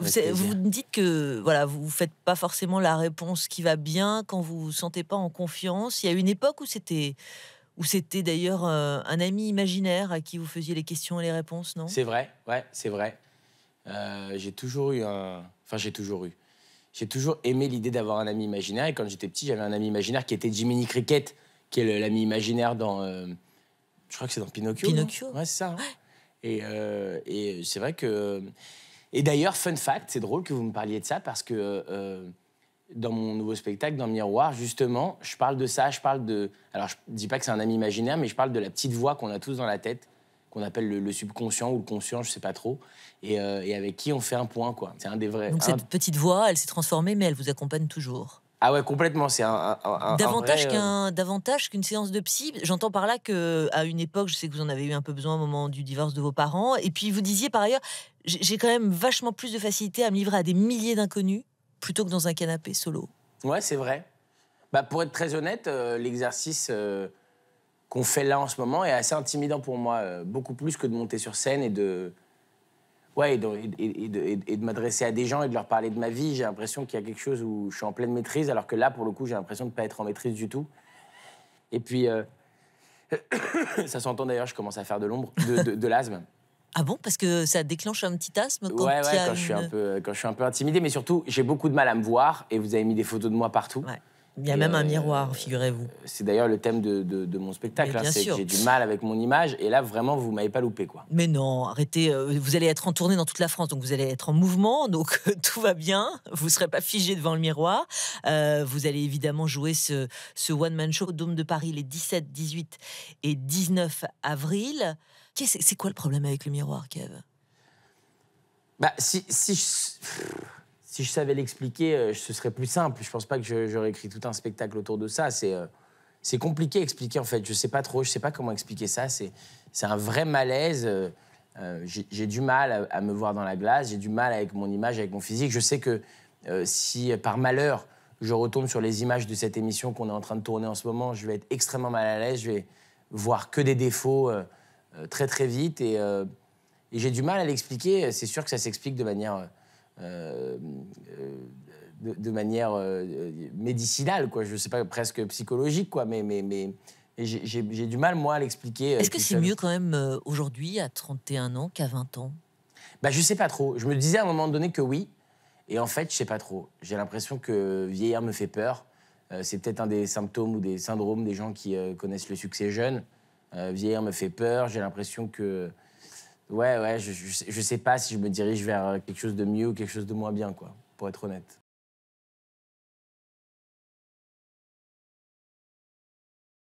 Vous, dites que voilà, vous ne faites pas forcément la réponse qui va bien quand vous ne vous sentez pas en confiance. Il y a une époque où c'était où c'était d'ailleurs euh, un ami imaginaire à qui vous faisiez les questions et les réponses, non C'est vrai, ouais, c'est vrai. Euh, j'ai toujours eu un... Enfin, j'ai toujours eu. J'ai toujours aimé l'idée d'avoir un ami imaginaire. Et quand j'étais petit, j'avais un ami imaginaire qui était Jiminy Cricket, qui est l'ami imaginaire dans... Euh, je crois que c'est dans Pinocchio. Pinocchio Ouais, c'est ça. Hein. et, et c'est vrai que... Et d'ailleurs, fun fact, c'est drôle que vous me parliez de ça parce que euh, euh, dans mon nouveau spectacle, dans Miroir, justement, je parle de ça. Je parle de. Alors, je dis pas que c'est un ami imaginaire, mais je parle de la petite voix qu'on a tous dans la tête, qu'on appelle le, subconscient ou le conscient, je sais pas trop, euh, et, avec qui on fait un point, quoi. C'est un des vrais. Donc, cette petite voix, elle s'est transformée, mais elle vous accompagne toujours. Ah ouais, complètement. C'est un, un, euh, davantage qu'une séance de psy. J'entends par là que à une époque, je sais que vous en avez eu un peu besoin au moment du divorce de vos parents. Et puis vous disiez par ailleurs, j'ai quand même vachement plus de facilité à me livrer à des milliers d'inconnus plutôt que dans un canapé solo. Ouais, c'est vrai. Bah, pour être très honnête, euh, l'exercice euh, qu'on fait là en ce moment est assez intimidant pour moi, beaucoup plus que de monter sur scène et de Ouais, et de, m'adresser à des gens et de leur parler de ma vie, j'ai l'impression qu'il y a quelque chose où je suis en pleine maîtrise, alors que là, pour le coup, j'ai l'impression de ne pas être en maîtrise du tout. Et puis, euh, ça s'entend d'ailleurs, je commence à faire de l'ombre, de, l'asthme. Ah bon Parce que ça déclenche un petit asthme quand quand, je suis un peu, quand je suis un peu intimidé, mais surtout, j'ai beaucoup de mal à me voir, et vous avez mis des photos de moi partout. Il y a même un euh, miroir, figurez-vous. C'est d'ailleurs le thème de, de, mon spectacle. Hein, j'ai du mal avec mon image. Et là, vraiment, vous m'avez pas loupé. quoi. Mais non, arrêtez. Euh, vous allez être en tournée dans toute la France. Donc, vous allez être en mouvement. Donc, euh, tout va bien. Vous ne serez pas figé devant le miroir. vous allez évidemment jouer ce, ce one-man show au Dôme de Paris les 17, 18 et 19 avril. C'est quoi le problème avec le miroir, Kev bah, si, si je si je savais l'expliquer, euh, ce serait plus simple. Je pense pas que j'aurais écrit tout un spectacle autour de ça. Euh, c'est compliqué à expliquer en fait. Je sais pas trop, je sais pas comment expliquer ça. C'est un vrai malaise. Euh, j'ai du mal à, me voir dans la glace, j'ai du mal avec mon image, avec mon physique. Je sais que si par malheur je retourne sur les images de cette émission qu'on est en train de tourner en ce moment, je vais être extrêmement mal à l'aise, je vais voir que des défauts très très vite et j'ai du mal à l'expliquer. C'est sûr que ça s'explique de manière euh, euh, de, manière euh, médicinale, quoi. Je sais pas, presque psychologique, quoi. Mais, mais, mais, j'ai du mal, moi, à l'expliquer. Est-ce que c'est mieux quand même aujourd'hui, à 31 ans, qu'à 20 ans bah, Je sais pas trop. Je me disais à un moment donné que oui. Et en fait, je sais pas trop. J'ai l'impression que vieillir me fait peur. c'est peut-être un des symptômes ou des syndromes des gens qui connaissent le succès jeune. vieillir me fait peur. J'ai l'impression que Ouais, ouais, je, je, je, sais pas si je me dirige vers euh, quelque chose de mieux ou quelque chose de moins bien, quoi, pour être honnête.